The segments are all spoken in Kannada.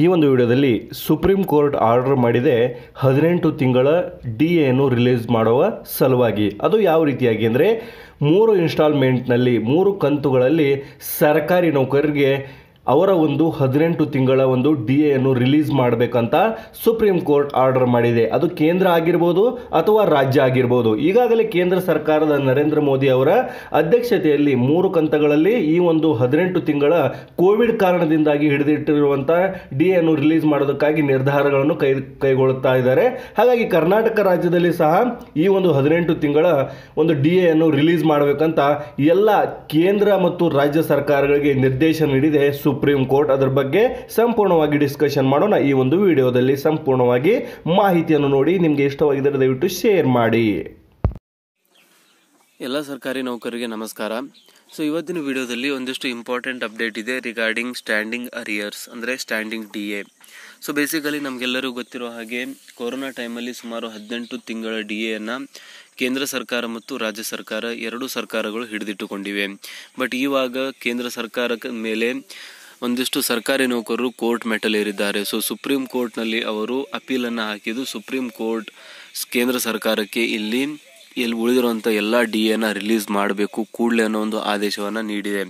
ಈ ಒಂದು ವಿಡಿಯೋದಲ್ಲಿ ಸುಪ್ರೀಂ ಕೋರ್ಟ್ ಆರ್ಡರ್ ಮಾಡಿದೆ ಹದಿನೆಂಟು ತಿಂಗಳ ಡಿ ಎನ್ನು ರಿಲೀಸ್ ಮಾಡುವ ಸಲುವಾಗಿ ಅದು ಯಾವ ರೀತಿಯಾಗಿ ಅಂದರೆ ಮೂರು ಇನ್ಸ್ಟಾಲ್ಮೆಂಟ್ನಲ್ಲಿ ಮೂರು ಕಂತುಗಳಲ್ಲಿ ಸರ್ಕಾರಿ ನೌಕರರಿಗೆ ಅವರ ಒಂದು ಹದಿನೆಂಟು ತಿಂಗಳ ಒಂದು ಡಿ ಎನ್ನು ರಿಲೀಸ್ ಮಾಡಬೇಕಂತ ಸುಪ್ರೀಂ ಕೋರ್ಟ್ ಆರ್ಡರ್ ಮಾಡಿದೆ ಅದು ಕೇಂದ್ರ ಆಗಿರ್ಬೋದು ಅಥವಾ ರಾಜ್ಯ ಆಗಿರ್ಬೋದು ಈಗಾಗಲೇ ಕೇಂದ್ರ ಸರ್ಕಾರದ ನರೇಂದ್ರ ಮೋದಿ ಅವರ ಅಧ್ಯಕ್ಷತೆಯಲ್ಲಿ ಮೂರು ಕಂತಗಳಲ್ಲಿ ಈ ಒಂದು ಹದಿನೆಂಟು ತಿಂಗಳ ಕೋವಿಡ್ ಕಾರಣದಿಂದಾಗಿ ಹಿಡಿದಿಟ್ಟಿರುವಂಥ ಡಿ ಎನ್ನು ರಿಲೀಸ್ ಮಾಡೋದಕ್ಕಾಗಿ ನಿರ್ಧಾರಗಳನ್ನು ಕೈ ಕೈಗೊಳ್ಳುತ್ತಾ ಇದ್ದಾರೆ ಹಾಗಾಗಿ ಕರ್ನಾಟಕ ರಾಜ್ಯದಲ್ಲಿ ಸಹ ಈ ಒಂದು ಹದಿನೆಂಟು ತಿಂಗಳ ಒಂದು ಡಿ ಎನ್ನು ರಿಲೀಸ್ ಮಾಡಬೇಕಂತ ಎಲ್ಲ ಕೇಂದ್ರ ಮತ್ತು ರಾಜ್ಯ ಸರ್ಕಾರಗಳಿಗೆ ನಿರ್ದೇಶನ ನೀಡಿದೆ ಸುಪ್ರೀಂ ಸುಪ್ರೀಂ ಕೋರ್ಟ್ ಅದರ ಬಗ್ಗೆ ಸಂಪೂರ್ಣವಾಗಿ ಡಿಸ್ಕಷನ್ ಮಾಡೋಣ ಈ ಒಂದು ವಿಡಿಯೋದಲ್ಲಿ ಸಂಪೂರ್ಣವಾಗಿ ಮಾಹಿತಿಯನ್ನು ನೋಡಿ ನಿಮಗೆ ಇಷ್ಟವಾಗಿದ್ದರೆ ದಯವಿಟ್ಟು ಶೇರ್ ಮಾಡಿ ಎಲ್ಲ ಸರ್ಕಾರಿ ನೌಕರಿಗೆ ನಮಸ್ಕಾರ ಸೊ ಇವತ್ತಿನ ವಿಡಿಯೋದಲ್ಲಿ ಒಂದಿಷ್ಟು ಇಂಪಾರ್ಟೆಂಟ್ ಅಪ್ಡೇಟ್ ಇದೆ ರಿಗಾರ್ಡಿಂಗ್ ಸ್ಟ್ಯಾಂಡಿಂಗ್ ಅರಿಯರ್ಸ್ ಅಂದರೆ standing D A so basically ನಮಗೆಲ್ಲರೂ ಗೊತ್ತಿರೋ ಹಾಗೆ ಕೊರೋನಾ ಟೈಮಲ್ಲಿ ಸುಮಾರು ಹದಿನೆಂಟು ತಿಂಗಳ ಡಿ ಎನ್ನು ಕೇಂದ್ರ ಸರ್ಕಾರ ಮತ್ತು ರಾಜ್ಯ ಸರ್ಕಾರ ಎರಡೂ ಸರ್ಕಾರಗಳು ಹಿಡಿದಿಟ್ಟುಕೊಂಡಿವೆ ಬಟ್ ಇವಾಗ ಕೇಂದ್ರ ಸರ್ಕಾರ ಮೇಲೆ ಒಂದಿಷ್ಟು ಸರ್ಕಾರಿ ನೌಕರರು ಕೋರ್ಟ್ ಏರಿದ್ದಾರೆ ಸೊ ಸುಪ್ರೀಂ ಕೋರ್ಟ್ನಲ್ಲಿ ಅವರು ಅಪೀಲನ್ನು ಹಾಕಿದ್ದು ಸುಪ್ರೀಂ ಕೋರ್ಟ್ ಕೇಂದ್ರ ಸರ್ಕಾರಕ್ಕೆ ಇಲ್ಲಿ ಇಲ್ಲಿ ಉಳಿದಿರುವಂಥ ಎಲ್ಲ ಡಿ ಎನ ರಿಲೀಸ್ ಮಾಡಬೇಕು ಕೂಡಲೇ ಅನ್ನೋ ಒಂದು ಆದೇಶವನ್ನು ನೀಡಿದೆ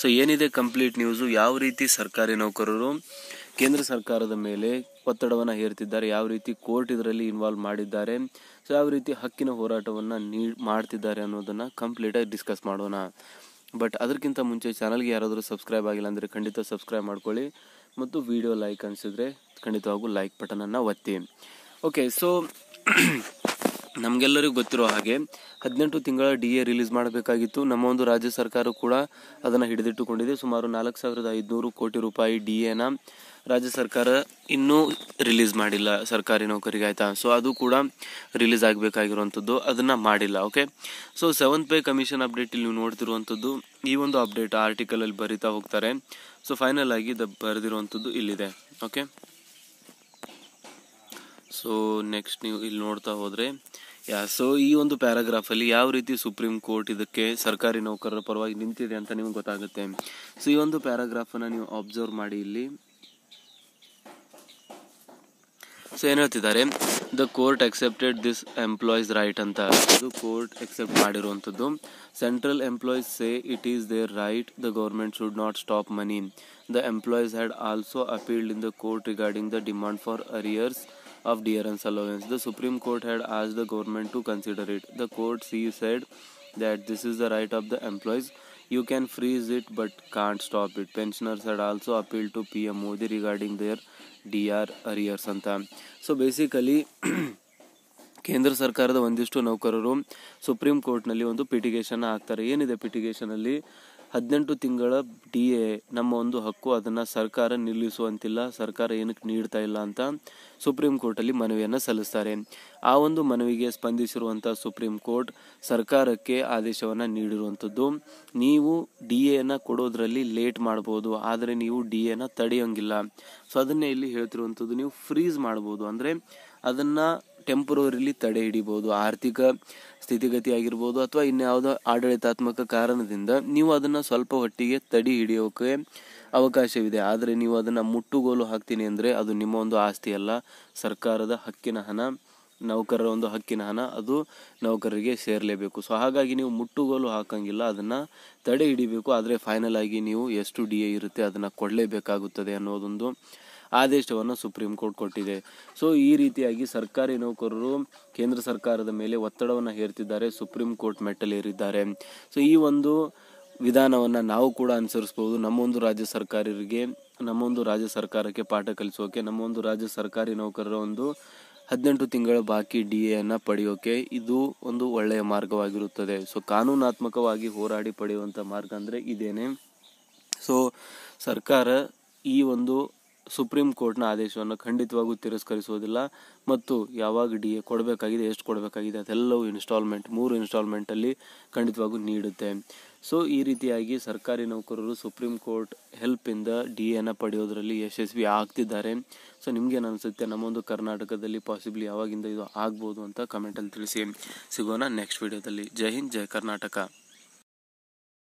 ಸೊ ಏನಿದೆ ಕಂಪ್ಲೀಟ್ ನ್ಯೂಸು ಯಾವ ರೀತಿ ಸರ್ಕಾರಿ ನೌಕರರು ಕೇಂದ್ರ ಸರ್ಕಾರದ ಮೇಲೆ ಒತ್ತಡವನ್ನು ಹೇರ್ತಿದ್ದಾರೆ ಯಾವ ರೀತಿ ಕೋರ್ಟ್ ಇದರಲ್ಲಿ ಇನ್ವಾಲ್ವ್ ಮಾಡಿದ್ದಾರೆ ಸೊ ಯಾವ ರೀತಿ ಹಕ್ಕಿನ ಹೋರಾಟವನ್ನು ನೀ ಮಾಡ್ತಿದ್ದಾರೆ ಅನ್ನೋದನ್ನು ಕಂಪ್ಲೀಟಾಗಿ ಡಿಸ್ಕಸ್ ಮಾಡೋಣ ಬಟ್ ಅದಕ್ಕಿಂತ ಮುಂಚೆ ಚಾನಲ್ಗೆ ಯಾರಾದರೂ ಸಬ್ಸ್ಕ್ರೈಬ್ ಆಗಿಲ್ಲ ಅಂದರೆ ಖಂಡಿತ ಸಬ್ಸ್ಕ್ರೈಬ್ ಮಾಡ್ಕೊಳ್ಳಿ ಮತ್ತು ವಿಡಿಯೋ ಲೈಕ್ ಅನಿಸಿದ್ರೆ ಖಂಡಿತವಾಗೂ ಲೈಕ್ ಬಟನನ್ನು ಒತ್ತಿ ಓಕೆ ಸೊ ನಮಗೆಲ್ಲರಿಗೂ ಗೊತ್ತಿರೋ ಹಾಗೆ ಹದಿನೆಂಟು ತಿಂಗಳ ಡಿ ಎ ರಿಲೀಸ್ ಮಾಡಬೇಕಾಗಿತ್ತು ನಮ್ಮ ಒಂದು ರಾಜ್ಯ ಸರ್ಕಾರ ಕೂಡ ಅದನ್ನು ಹಿಡಿದಿಟ್ಟುಕೊಂಡಿದೆ ಸುಮಾರು ನಾಲ್ಕು ಸಾವಿರದ ಐದುನೂರು ಕೋಟಿ ರೂಪಾಯಿ ಡಿ ಎನ ರಾಜ್ಯ ಸರ್ಕಾರ ಇನ್ನೂ ರಿಲೀಸ್ ಮಾಡಿಲ್ಲ ಸರ್ಕಾರಿ ನೌಕರಿಗೆ ಆಯಿತಾ ಸೊ ಅದು ಕೂಡ ರಿಲೀಸ್ ಆಗಬೇಕಾಗಿರುವಂಥದ್ದು ಅದನ್ನು ಮಾಡಿಲ್ಲ okay so seventh pay commission update ಇಲ್ಲಿ ನೀವು ನೋಡ್ತಿರುವಂಥದ್ದು ಈ ಒಂದು ಅಪ್ಡೇಟ್ ಆರ್ಟಿಕಲಲ್ಲಿ ಬರಿತಾ ಹೋಗ್ತಾರೆ ಸೊ ಫೈನಲ್ ಆಗಿ ದ ಬರೆದಿರುವಂಥದ್ದು ಇಲ್ಲಿದೆ ಓಕೆ ಸೊ ನೆಕ್ಸ್ಟ್ ನೀವು ಇಲ್ಲಿ ನೋಡ್ತಾ ಹೋದರೆ ಯಾ ಸೊ ಈ ಒಂದು ಪ್ಯಾರಾಗ್ರಾಫಲ್ಲಿ ಯಾವ ರೀತಿ ಸುಪ್ರೀಂ ಕೋರ್ಟ್ ಇದಕ್ಕೆ ಸರ್ಕಾರಿ ನೌಕರರ ಪರವಾಗಿ ನಿಂತಿದೆ ಅಂತ ನಿಮ್ಗೆ ಗೊತ್ತಾಗುತ್ತೆ ಸೊ ಈ ಒಂದು ಪ್ಯಾರಾಗ್ರಾಫನ್ನು ನೀವು ಅಬ್ಸರ್ವ್ ಮಾಡಿ ಇಲ್ಲಿ ಸೊ ಏನು ಹೇಳ್ತಿದ್ದಾರೆ the court accepted this employees right ಅಂತ ಇದು ಕೋರ್ಟ್ ಎಕ್ಸೆಪ್ಟ್ ಮಾಡಿರುವಂಥದ್ದು central employees say it is their right the government should not stop money the employees had also appealed in the court regarding the demand for arrears of dearance allowance. The Supreme Court had asked the government to consider it. The court said that this is the right of the employees. You can freeze it but can't stop it. Pensioners had also appealed to PM Modi regarding their DR basically, Kendra ಅಂತ ಸೊ ಬೇಸಿಕಲಿ ಕೇಂದ್ರ ಸರ್ಕಾರದ ಒಂದಿಷ್ಟು ನೌಕರರು ಸುಪ್ರೀಂ ಕೋರ್ಟ್ನಲ್ಲಿ ಒಂದು ಪಿಟಿಗೇಷನ್ ಹಾಕ್ತಾರೆ ಏನಿದೆ ಪಿಟಿಗೇಷನಲ್ಲಿ ಹದಿನೆಂಟು ತಿಂಗಳ ಡಿ ಎ ನಮ್ಮ ಒಂದು ಹಕ್ಕು ಅದನ್ನು ಸರ್ಕಾರ ನಿಲ್ಲಿಸುವಂತಿಲ್ಲ ಸರ್ಕಾರ ಏನಕ್ಕೆ ನೀಡ್ತಾ ಇಲ್ಲ ಅಂತ ಸುಪ್ರೀಂ ಕೋರ್ಟಲ್ಲಿ ಮನವಿಯನ್ನು ಸಲ್ಲಿಸ್ತಾರೆ ಆ ಒಂದು ಮನವಿಗೆ ಸ್ಪಂದಿಸಿರುವಂಥ ಸುಪ್ರೀಂ ಕೋರ್ಟ್ ಸರ್ಕಾರಕ್ಕೆ ಆದೇಶವನ್ನು ನೀಡಿರುವಂಥದ್ದು ನೀವು ಡಿ ಎನ ಕೊಡೋದ್ರಲ್ಲಿ ಲೇಟ್ ಮಾಡ್ಬೋದು ಆದರೆ ನೀವು ಡಿ ಎನ ತಡೆಯೋಂಗಿಲ್ಲ ಸೊ ಅದನ್ನೇ ಇಲ್ಲಿ ಹೇಳ್ತಿರುವಂಥದ್ದು ನೀವು ಫ್ರೀಸ್ ಮಾಡ್ಬೋದು ಅಂದರೆ ಅದನ್ನು ಟೆಂಪ್ರವರಿಲಿ ತಡೆ ಹಿಡಿಬಹುದು ಆರ್ಥಿಕ ಸ್ಥಿತಿಗತಿ ಆಗಿರ್ಬೋದು ಅಥವಾ ಇನ್ಯಾವುದೋ ಆಡಳಿತಾತ್ಮಕ ಕಾರಣದಿಂದ ನೀವು ಅದನ್ನು ಸ್ವಲ್ಪ ಹೊಟ್ಟಿಗೆ ತಡಿ ಹಿಡಿಯೋಕೆ ಅವಕಾಶವಿದೆ ಆದರೆ ನೀವು ಅದನ್ನು ಮುಟ್ಟುಗೋಲು ಹಾಕ್ತೀನಿ ಅಂದರೆ ಅದು ನಿಮ್ಮ ಒಂದು ಆಸ್ತಿ ಅಲ್ಲ ಸರ್ಕಾರದ ಹಕ್ಕಿನ ಹಣ ನೌಕರರ ಒಂದು ಹಕ್ಕಿನ ಹಣ ಅದು ನೌಕರರಿಗೆ ಸೇರಲೇಬೇಕು ಸೊ ಹಾಗಾಗಿ ನೀವು ಮುಟ್ಟುಗೋಲು ಹಾಕಂಗಿಲ್ಲ ಅದನ್ನು ತಡೆ ಹಿಡಿಬೇಕು ಆದರೆ ಫೈನಲ್ ಆಗಿ ನೀವು ಎಷ್ಟು ಡಿ ಎ ಇರುತ್ತೆ ಅದನ್ನು ಕೊಡಲೇಬೇಕಾಗುತ್ತದೆ ಅನ್ನೋದೊಂದು ಆದೇಶವನ್ನು ಸುಪ್ರೀಂ ಕೋರ್ಟ್ ಕೊಟ್ಟಿದೆ ಸೊ ಈ ರೀತಿಯಾಗಿ ಸರ್ಕಾರಿ ನೌಕರರು ಕೇಂದ್ರ ಸರ್ಕಾರದ ಮೇಲೆ ಒತ್ತಡವನ್ನು ಹೇರ್ತಿದ್ದಾರೆ ಸುಪ್ರೀಂ ಕೋರ್ಟ್ ಮೆಟ್ಟಲೇರಿದ್ದಾರೆ ಸೊ ಈ ಒಂದು ವಿಧಾನವನ್ನು ನಾವು ಕೂಡ ಅನುಸರಿಸ್ಬೋದು ನಮ್ಮೊಂದು ರಾಜ್ಯ ಸರ್ಕಾರರಿಗೆ ನಮ್ಮೊಂದು ರಾಜ್ಯ ಸರ್ಕಾರಕ್ಕೆ ಪಾಠ ಕಲಿಸೋಕೆ ನಮ್ಮೊಂದು ರಾಜ್ಯ ಸರ್ಕಾರಿ ನೌಕರರ ಒಂದು ಹದಿನೆಂಟು ತಿಂಗಳ ಬಾಕಿ ಡಿ ಎನ್ನು ಪಡೆಯೋಕೆ ಇದು ಒಂದು ಒಳ್ಳೆಯ ಮಾರ್ಗವಾಗಿರುತ್ತದೆ ಸೊ ಕಾನೂನಾತ್ಮಕವಾಗಿ ಹೋರಾಡಿ ಪಡೆಯುವಂಥ ಮಾರ್ಗ ಅಂದರೆ ಇದೇನೆ ಸೊ ಸರ್ಕಾರ ಈ ಒಂದು ಸುಪ್ರೀಂ ಕೋರ್ಟ್ನ ಆದೇಶವನ್ನು ಖಂಡಿತವಾಗೂ ತಿರಸ್ಕರಿಸುವುದಿಲ್ಲ ಮತ್ತು ಯಾವಾಗ ಡಿ ಎ ಕೊಡಬೇಕಾಗಿದೆ ಎಷ್ಟು ಕೊಡಬೇಕಾಗಿದೆ ಅದೆಲ್ಲವೂ ಇನ್ಸ್ಟಾಲ್ಮೆಂಟ್ ಮೂರು ಇನ್ಸ್ಟಾಲ್ಮೆಂಟಲ್ಲಿ ಖಂಡಿತವಾಗೂ ನೀಡುತ್ತೆ ಸೊ ಈ ರೀತಿಯಾಗಿ ಸರ್ಕಾರಿ ನೌಕರರು ಸುಪ್ರೀಂ ಕೋರ್ಟ್ ಹೆಲ್ಪಿಂದ ಡಿ ಎನ ಪಡೆಯೋದರಲ್ಲಿ ಯಶಸ್ವಿ ಆಗ್ತಿದ್ದಾರೆ ಸೊ ನಿಮ್ಗೇನು ಅನಿಸುತ್ತೆ ನಮ್ಮೊಂದು ಕರ್ನಾಟಕದಲ್ಲಿ ಪಾಸಿಬ್ಲಿ ಯಾವಾಗಿಂದ ಇದು ಆಗ್ಬೋದು ಅಂತ ಕಮೆಂಟಲ್ಲಿ ತಿಳಿಸಿ ಸಿಗೋಣ ನೆಕ್ಸ್ಟ್ ವಿಡಿಯೋದಲ್ಲಿ ಜೈ ಹಿಂದ್ ಜೈ ಕರ್ನಾಟಕ